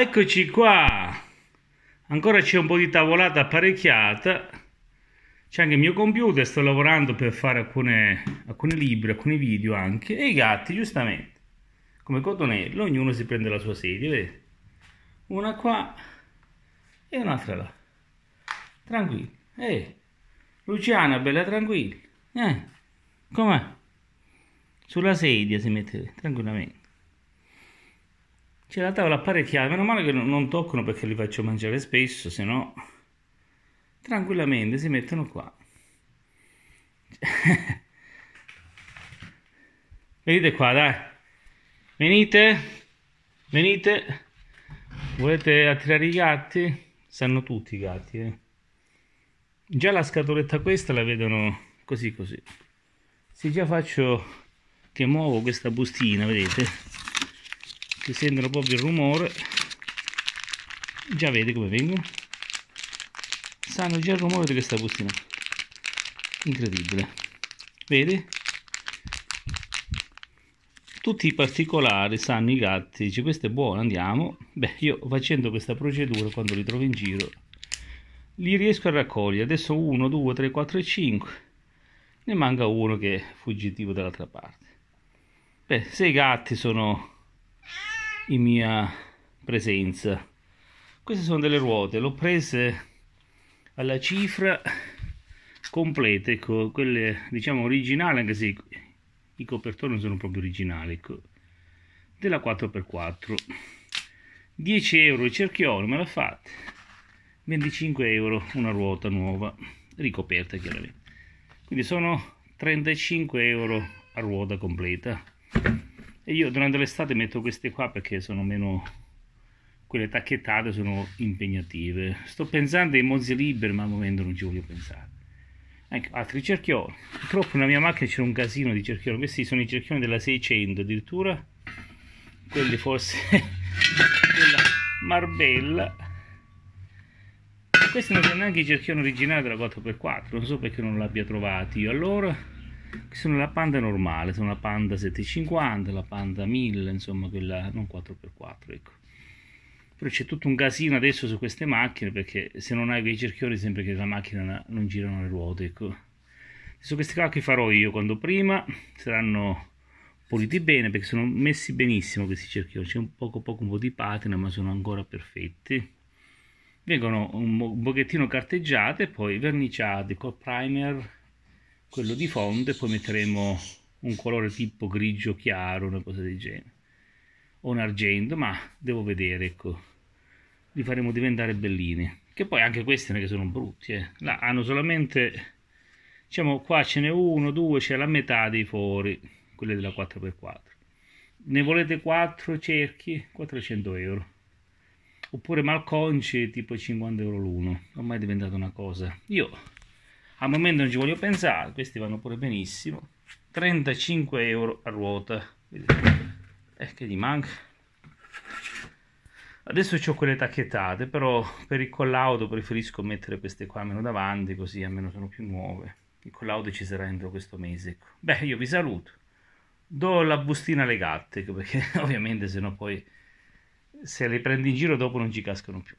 eccoci qua! Ancora c'è un po' di tavolata apparecchiata. C'è anche il mio computer, sto lavorando per fare alcune, alcuni libri, alcuni video anche. E i gatti, giustamente, come cotonello, ognuno si prende la sua sedia, vedete? Una qua e un'altra là. Tranquilli. Eh, Luciana, bella tranquilla. Eh, com'è? Sulla sedia si mette tranquillamente. C'è la tavola apparecchiata, meno male che non toccano perché li faccio mangiare spesso, se no tranquillamente si mettono qua. Venite qua, dai. Venite, venite. Volete attirare i gatti? Sanno tutti i gatti, eh. Già la scatoletta questa la vedono così così. Se già faccio che muovo questa bustina, vedete? si sentono proprio il rumore già vedi come vengono sanno già il rumore di questa bustina incredibile vedi tutti i particolari sanno i gatti dice questo è buono andiamo beh io facendo questa procedura quando li trovo in giro li riesco a raccogliere adesso 1 2 3 4 e 5 ne manca uno che è fuggitivo dall'altra parte beh se i gatti sono in mia presenza. Queste sono delle ruote, l'ho prese alla cifra complete, ecco, quelle diciamo originali, anche se i copertoni sono proprio originali, ecco, della 4x4. 10 euro il cerchione, me la fate, 25 euro una ruota nuova, ricoperta chiaramente. Quindi sono 35 euro a ruota completa. E io durante l'estate metto queste qua perché sono meno... quelle tacchettate sono impegnative. Sto pensando ai mozzi liberi, ma al momento non ci voglio pensare. Ecco, altri cerchioni. Purtroppo nella mia macchina c'era un casino di cerchioni. Questi sono i cerchioni della 600 addirittura. Quelli forse della Marbella. Questi non sono neanche i cerchioni originali della 4x4. Non so perché non l'abbia trovati io allora che sono la Panda normale, sono la Panda 750, la Panda 1000, insomma quella non 4x4, ecco. Però c'è tutto un casino adesso su queste macchine perché se non hai quei cerchioni sembra che la macchina non girano le ruote, ecco. Su questi qua che farò io quando prima saranno puliti bene perché sono messi benissimo questi cerchioni, c'è un poco poco un po' di patina ma sono ancora perfetti vengono un, pochettino carteggiate, poi verniciate col primer quello di fondo e poi metteremo un colore tipo grigio chiaro, una cosa del genere, o un argento, ma devo vedere, ecco, li faremo diventare belline, che poi anche questi non è che sono brutti, eh. Là, hanno solamente, diciamo, qua ce n'è uno, due, c'è la metà dei fori, quelli della 4x4. Ne volete 4 cerchi? 400 euro oppure malconci tipo 50 euro l'uno ormai è diventata una cosa io al momento non ci voglio pensare questi vanno pure benissimo 35 euro a ruota eh, che gli manca adesso ho quelle tacchettate però per il collaudo preferisco mettere queste qua meno davanti così almeno sono più nuove il collaudo ci sarà entro questo mese ecco. beh io vi saluto do la bustina alle gatte ecco, perché ovviamente se no poi se le prendi in giro dopo non ci cascano più